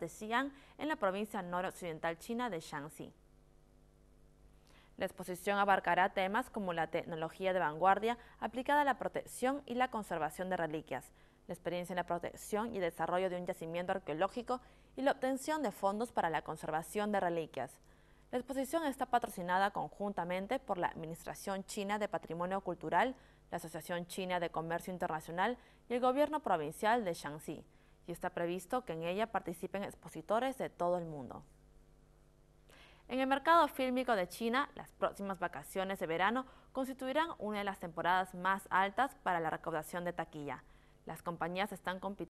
de Xi'an en la provincia noroccidental china de Shaanxi. La exposición abarcará temas como la tecnología de vanguardia aplicada a la protección y la conservación de reliquias, la experiencia en la protección y desarrollo de un yacimiento arqueológico y la obtención de fondos para la conservación de reliquias. La exposición está patrocinada conjuntamente por la Administración China de Patrimonio Cultural, la Asociación China de Comercio Internacional y el Gobierno Provincial de Shaanxi y está previsto que en ella participen expositores de todo el mundo. En el mercado fílmico de China, las próximas vacaciones de verano constituirán una de las temporadas más altas para la recaudación de taquilla. Las compañías están compitiendo